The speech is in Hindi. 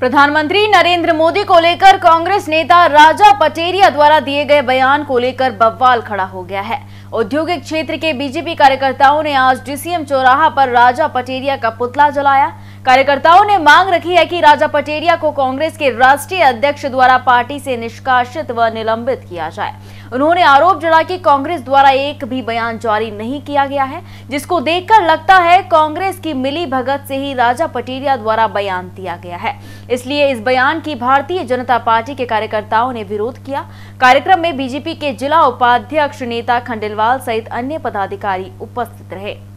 प्रधानमंत्री नरेंद्र मोदी को लेकर कांग्रेस नेता राजा पटेरिया द्वारा दिए गए बयान को लेकर बवाल खड़ा हो गया है औद्योगिक क्षेत्र के बीजेपी कार्यकर्ताओं ने आज डीसीएम चौराहा पर राजा पटेरिया का पुतला जलाया कार्यकर्ताओं ने मांग रखी है कि राजा पटेरिया को कांग्रेस के राष्ट्रीय अध्यक्ष द्वारा पार्टी से निष्कासित व निलंबित किया जाए उन्होंने आरोप जड़ा कि कांग्रेस द्वारा एक भी बयान जारी नहीं किया गया है जिसको देखकर लगता है कांग्रेस की मिली भगत से ही राजा पटेरिया द्वारा बयान दिया गया है इसलिए इस बयान की भारतीय जनता पार्टी के कार्यकर्ताओं ने विरोध किया कार्यक्रम में बीजेपी के जिला उपाध्यक्ष नेता खंडेलवाल सहित अन्य पदाधिकारी उपस्थित रहे